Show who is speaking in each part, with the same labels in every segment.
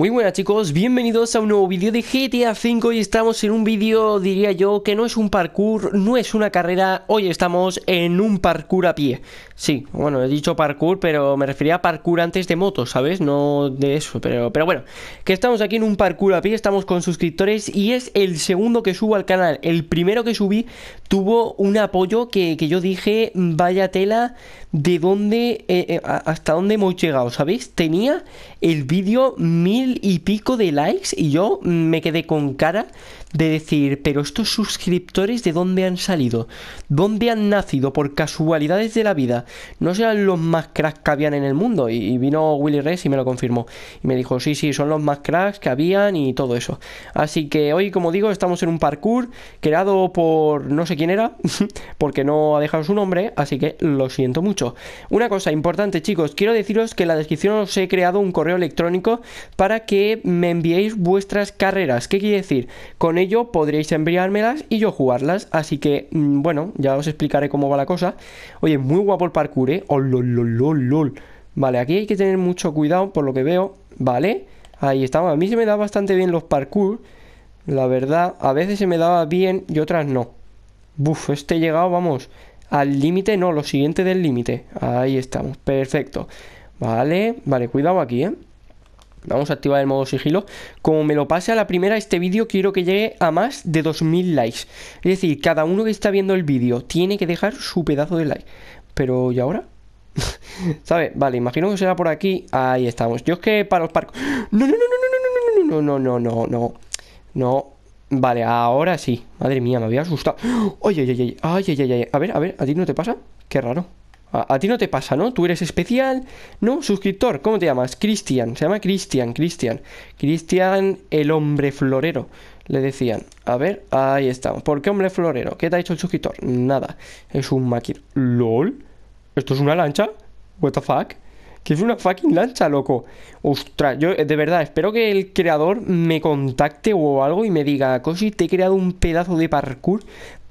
Speaker 1: Muy buenas chicos, bienvenidos a un nuevo vídeo de GTA V y estamos en un vídeo, diría yo, que no es un parkour, no es una carrera, hoy estamos en un parkour a pie. Sí, bueno, he dicho parkour, pero me refería a parkour antes de moto, ¿sabes? No de eso, pero, pero bueno, que estamos aquí en un parkour a pie, estamos con suscriptores y es el segundo que subo al canal. El primero que subí tuvo un apoyo que, yo dije, vaya tela, de dónde, eh, eh, hasta dónde hemos llegado, ¿sabéis? Tenía el vídeo mil y pico de likes y yo me quedé con cara de decir, pero estos suscriptores de dónde han salido, dónde han nacido por casualidades de la vida, no serán los más cracks que habían en el mundo. Y, vino Willy Rex y me lo confirmó. Y me dijo, sí, sí, son los más cracks que habían y todo eso. Así que hoy, como digo, estamos en un parkour creado por no sé quién era, porque no ha dejado su nombre, así que lo siento mucho. Una cosa importante, chicos, quiero deciros que en la descripción os he creado un correo electrónico para que me enviéis vuestras carreras. ¿Qué quiere decir? Con ello podríais enviármelas y yo jugarlas. Así que, mm, bueno, ya os explicaré cómo va la cosa. Oye, muy guapo el parkour, ¿eh? Oh, lol, Vale, aquí hay que tener mucho cuidado por lo que veo. Vale, ahí estamos. A mí se me da bastante bien los parkour. La verdad, a veces se me daba bien y otras no. Buf, este llegado, vamos, al límite, no, lo siguiente del límite. Ahí estamos, perfecto. Vale, vale, cuidado aquí, ¿eh? Vamos a activar el modo sigilo. Como me lo pase a la primera, este vídeo quiero que llegue a más de 2000 likes. Es decir, cada uno que está viendo el vídeo tiene que dejar su pedazo de like. Pero, ¿y ahora? ¿Sabes? Vale, imagino que será por aquí. Ahí estamos. Yo es que para los parcos. No, no, no, no, no, no, no, no, no, no, no. No. Vale, ahora sí. Madre mía, me había asustado. Oye, oye, oye, ay, ay, ay, A ver, a ver, ¿a ti no te pasa? Qué raro. A, ti no te pasa, ¿no? Tú eres especial, ¿no? Suscriptor, ¿cómo te llamas? Cristian, se llama Cristian, Cristian. Cristian el hombre florero, le decían. A ver, ahí estamos. ¿Por qué hombre florero? ¿Qué te ha dicho el suscriptor? Nada, es un máquina. ¿Lol? ¿Esto es una lancha? ¿What the fuck? Que es una fucking lancha, loco. Ostras, yo eh, de verdad espero que el creador me contacte o algo y me diga, Cosi, te he creado un pedazo de parkour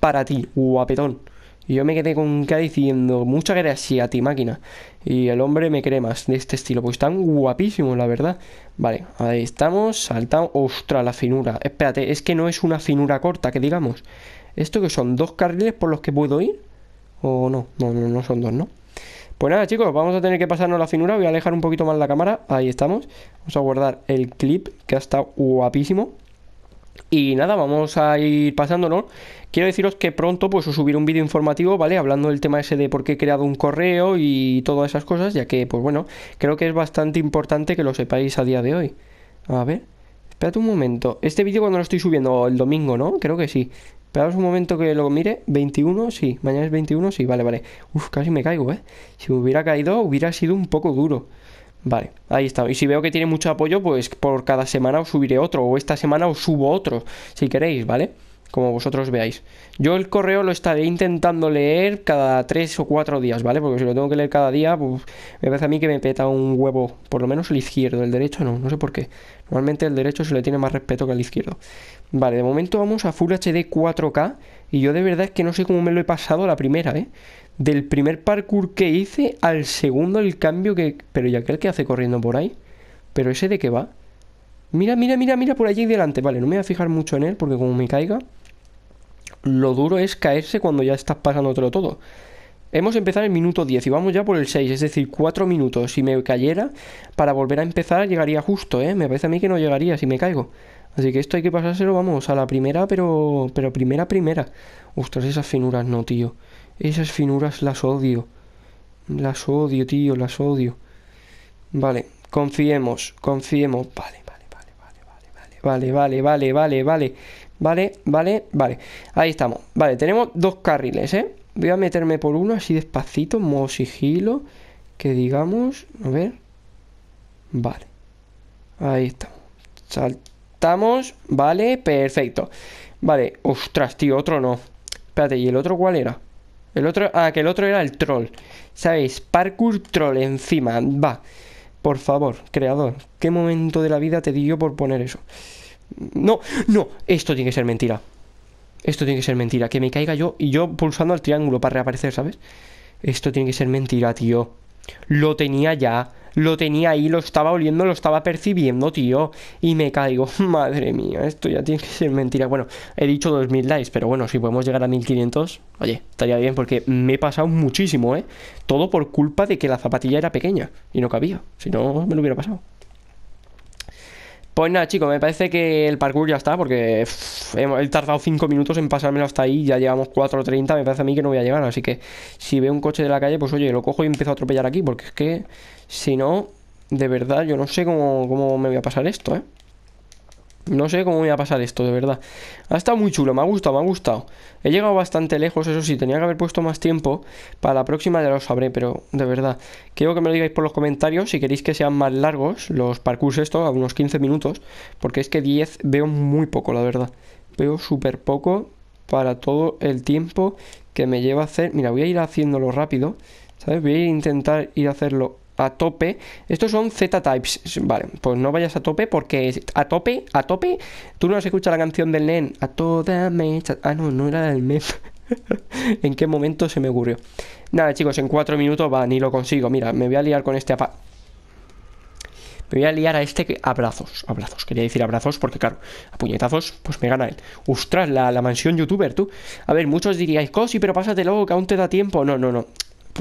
Speaker 1: para ti, guapetón. Y yo me quedé con K diciendo, mucha gracias a ti, máquina. Y el hombre me cree más de este estilo, pues están guapísimos, la verdad. Vale, ahí estamos, saltamos. ¡Ostras, la finura! Espérate, es que no es una finura corta, que digamos. ¿Esto que son? ¿Dos carriles por los que puedo ir? ¿O no? No, no, no son dos, ¿no? Pues nada, chicos, vamos a tener que pasarnos la finura. Voy a alejar un poquito más la cámara. Ahí estamos. Vamos a guardar el clip, que ha estado guapísimo. Y nada, vamos a ir pasándolo. Quiero deciros que pronto pues os subiré un vídeo informativo, ¿vale? Hablando del tema ese de por qué he creado un correo y todas esas cosas, ya que, pues bueno, creo que es bastante importante que lo sepáis a día de hoy. A ver, espérate un momento. Este vídeo cuando lo estoy subiendo, el domingo, ¿no? Creo que sí. Esperaos un momento que lo mire. 21, sí. Mañana es 21, sí. Vale, vale. Uf, casi me caigo, ¿eh? Si me hubiera caído, hubiera sido un poco duro. Vale, ahí está. Y si veo que tiene mucho apoyo, pues por cada semana os subiré otro. O esta semana os subo otro, si queréis, ¿vale? Como vosotros veáis. Yo el correo lo estaré intentando leer cada tres o cuatro días, ¿vale? Porque si lo tengo que leer cada día, pues me parece a mí que me peta un huevo. Por lo menos el izquierdo, el derecho no, no sé por qué. Normalmente el derecho se le tiene más respeto que el izquierdo. Vale, de momento vamos a Full HD 4K. Y yo de verdad es que no sé cómo me lo he pasado la primera, ¿eh? del primer parkour que hice al segundo el cambio que... Pero ya aquel que hace corriendo por ahí? ¿Pero ese de qué va? Mira, mira, mira, mira por allí delante. Vale, no me voy a fijar mucho en él porque como me caiga... Lo duro es caerse cuando ya estás pasándotelo todo. Hemos empezado el minuto 10 y vamos ya por el 6, es decir, 4 minutos. Si me cayera, para volver a empezar llegaría justo, ¿eh? Me parece a mí que no llegaría si me caigo. Así que esto hay que pasárselo, vamos, a la primera, pero, pero primera, primera. Ostras, esas finuras no, tío. Esas finuras las odio. Las odio, tío, las odio. Vale, confiemos, confiemos. Vale, vale, vale, vale, vale, vale, vale, vale, vale, vale, vale, vale. Ahí estamos. Vale, tenemos dos carriles, ¿eh? Voy a meterme por uno así despacito, modo sigilo. Que digamos, a ver. Vale. Ahí estamos. Saltamos. Vale, perfecto. Vale, ostras, tío, otro no. Espérate, ¿y el otro cuál era? El otro, ah, que el otro era el troll. ¿Sabéis? Parkour troll encima. Va. Por favor, creador, ¿qué momento de la vida te di yo por poner eso? No, no, esto tiene que ser mentira. Esto tiene que ser mentira. Que me caiga yo y yo pulsando al triángulo para reaparecer, ¿sabes? Esto tiene que ser mentira, tío. Lo tenía ya, lo tenía ahí, lo estaba oliendo, lo estaba percibiendo, tío. Y me caigo, madre mía, esto ya tiene que ser mentira. Bueno, he dicho 2000 likes, pero bueno, si podemos llegar a 1500, oye, estaría bien porque me he pasado muchísimo, ¿eh? Todo por culpa de que la zapatilla era pequeña y no cabía, si no me lo hubiera pasado. Pues nada, chicos, me parece que el parkour ya está, porque he, tardado 5 minutos en pasármelo hasta ahí, ya llevamos 4.30, me parece a mí que no voy a llegar, así que si veo un coche de la calle, pues oye, lo cojo y empiezo a atropellar aquí, porque es que si no, de verdad, yo no sé cómo, cómo me voy a pasar esto, ¿eh? No sé cómo voy a pasar esto, de verdad. Ha estado muy chulo, me ha gustado, me ha gustado. He llegado bastante lejos, eso sí, tenía que haber puesto más tiempo. Para la próxima ya lo sabré, pero de verdad. Quiero que me lo digáis por los comentarios si queréis que sean más largos los parkours estos, a unos 15 minutos. Porque es que 10 veo muy poco, la verdad. Veo súper poco para todo el tiempo que me lleva a hacer. Mira, voy a ir haciéndolo rápido. ¿Sabes? Voy a intentar ir a hacerlo a tope. Estos son Z-Types. Vale, pues no vayas a tope porque a tope, a tope. Tú no has escuchado la canción del NEN. A toda mecha. Ah, no, no era del mes ¿En qué momento se me ocurrió? Nada, chicos, en cuatro minutos va, ni lo consigo. Mira, me voy a liar con este Me voy a liar a este Abrazos, abrazos. Quería decir abrazos porque, claro, a puñetazos, pues me gana él. Ostras, la, mansión youtuber, tú. A ver, muchos diríais, Cosi, pero luego que aún te da tiempo. No, no, no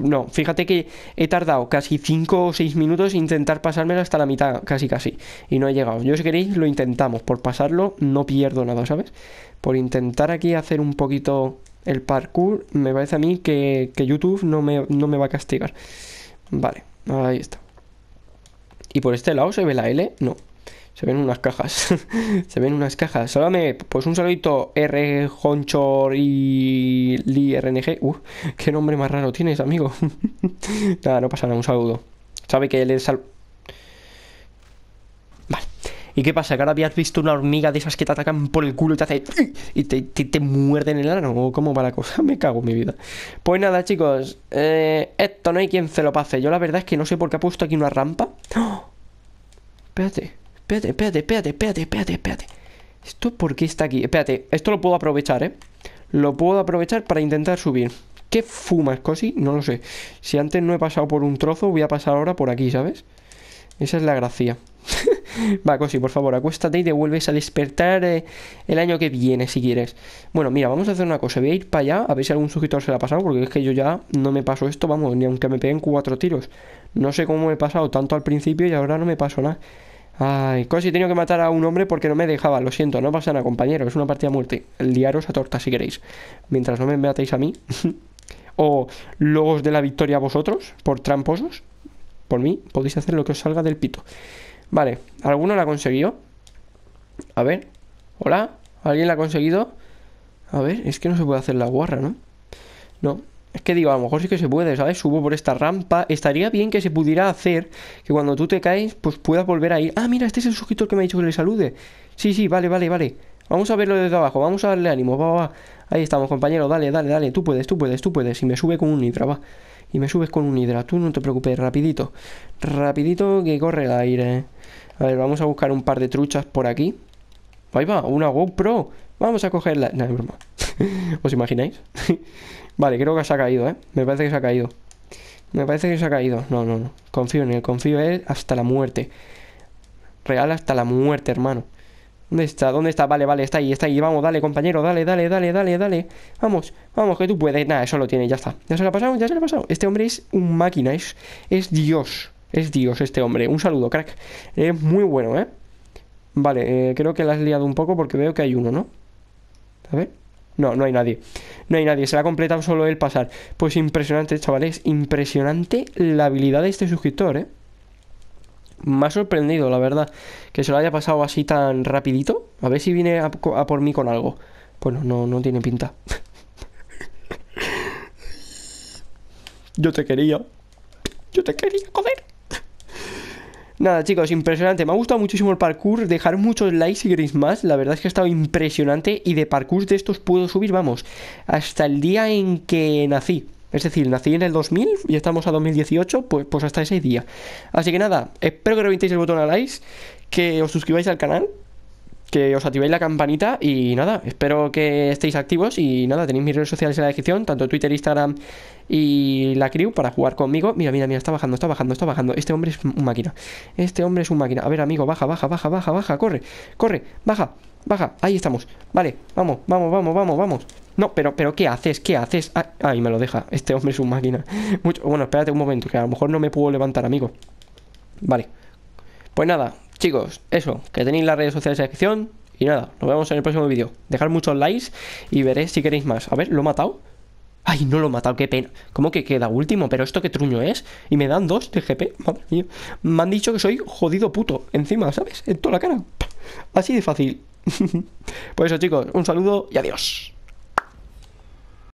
Speaker 1: no, fíjate que he tardado casi 5 o 6 minutos intentar pasármelo hasta la mitad, casi casi, y no he llegado. Yo si queréis lo intentamos, por pasarlo no pierdo nada, ¿sabes? Por intentar aquí hacer un poquito el parkour, me parece a mí que, que YouTube no me, no me va a castigar. Vale, ahí está. ¿Y por este lado se ve la L? No, se ven unas cajas. se ven unas cajas. Saludame, pues un saludito R Honchor y Li RNG. qué nombre más raro tienes, amigo. nada, no pasa nada, un saludo. Sabe que le sal. ¿Y qué pasa? ¿Que habías visto una hormiga de esas que te atacan por el culo y te hace. y te, te, muerden el ano? ¿Cómo va la cosa? Me cago en mi vida. Pues nada, chicos. Eh, esto no hay quien se lo pase. Yo la verdad es que no sé por qué ha puesto aquí una rampa. Espérate. Espérate, espérate, espérate, espérate, espérate, ¿Esto por qué está aquí? Espérate, esto lo puedo aprovechar, ¿eh? Lo puedo aprovechar para intentar subir. ¿Qué fumas, Cosi? No lo sé. Si antes no he pasado por un trozo, voy a pasar ahora por aquí, ¿sabes? Esa es la gracia. Va, Cosi, por favor, acuéstate y te vuelves a despertar eh, el año que viene, si quieres. Bueno, mira, vamos a hacer una cosa. Voy a ir para allá, a ver si algún sujeto se la ha pasado, porque es que yo ya no me paso esto, vamos, ni aunque me peguen cuatro tiros. No sé cómo me he pasado tanto al principio y ahora no me paso nada. Ay, casi he tenido que matar a un hombre porque no me dejaba. Lo siento, no pasa nada, compañero. Es una partida muerte muerte. Liaros a torta si queréis. Mientras no me matéis a mí. o os de la victoria a vosotros, por tramposos. Por mí, podéis hacer lo que os salga del pito. Vale, ¿alguno la ha conseguido? A ver, hola, ¿alguien la ha conseguido? A ver, es que no se puede hacer la guarra, ¿no? No, es que digo, a lo mejor sí que se puede, ¿sabes? Subo por esta rampa. Estaría bien que se pudiera hacer que cuando tú te caes, pues puedas volver a ir. Ah, mira, este es el suscriptor que me ha dicho que le salude. Sí, sí, vale, vale, vale. Vamos a verlo desde abajo, vamos a darle ánimo, va, va, Ahí estamos, compañero, dale, dale, dale. Tú puedes, tú puedes, tú puedes. Y me sube con un hidra, va. Y me subes con un hidra, tú no te preocupes, rapidito. Rapidito que corre el aire. A ver, vamos a buscar un par de truchas por aquí. Ahí va, una GoPro. Vamos a cogerla. No, es broma. ¿Os imagináis? vale, creo que se ha caído, ¿eh? Me parece que se ha caído. Me parece que se ha caído. No, no, no. Confío en él. Confío en él hasta la muerte. Real hasta la muerte, hermano. ¿Dónde está? ¿Dónde está? Vale, vale, está ahí, está ahí. Vamos, dale, compañero, dale, dale, dale, dale, dale. Vamos, vamos, que tú puedes. Nada, eso lo tiene, ya está. Ya se lo ha pasado, ya se lo ha pasado. Este hombre es un máquina, es, es Dios. Es Dios este hombre. Un saludo, crack. Es muy bueno, ¿eh? Vale, eh, creo que la has liado un poco porque veo que hay uno, ¿no? A ver. No, no hay nadie. No hay nadie. Se la ha completado solo el pasar. Pues impresionante, chavales. Impresionante la habilidad de este suscriptor, ¿eh? Me ha sorprendido, la verdad, que se lo haya pasado así tan rapidito. A ver si viene a, por mí con algo. Bueno, no, no tiene pinta. Yo te quería. Yo te quería, joder. Nada, chicos, impresionante. Me ha gustado muchísimo el parkour. Dejar muchos likes si queréis más. La verdad es que ha estado impresionante. Y de parkour de estos puedo subir, vamos, hasta el día en que nací. Es decir, nací en el 2000 y estamos a 2018, pues, pues hasta ese día. Así que nada, espero que reventéis el botón a likes, que os suscribáis al canal que os activéis la campanita y nada, espero que estéis activos y nada, tenéis mis redes sociales en la descripción, tanto Twitter, Instagram y la crew para jugar conmigo. Mira, mira, mira, está bajando, está bajando, está bajando. Este hombre es un máquina. Este hombre es un máquina. A ver, amigo, baja, baja, baja, baja, baja, corre, corre, baja, baja. Ahí estamos. Vale, vamos, vamos, vamos, vamos, vamos. No, pero, pero ¿qué haces? ¿Qué haces? Ah, ahí me lo deja. Este hombre es un máquina. Mucho... Bueno, espérate un momento, que a lo mejor no me puedo levantar, amigo. Vale. Pues nada, chicos, eso, que tenéis las redes sociales en la descripción. Y nada, nos vemos en el próximo vídeo. Dejad muchos likes y veréis si queréis más. A ver, ¿lo he matado? Ay, no lo he matado, qué pena. ¿Cómo que queda último? Pero esto qué truño es. Y me dan dos de GP. Madre mía. Me han dicho que soy jodido puto. Encima, ¿sabes? En toda la cara. Así de fácil. Pues eso, chicos, un saludo y adiós.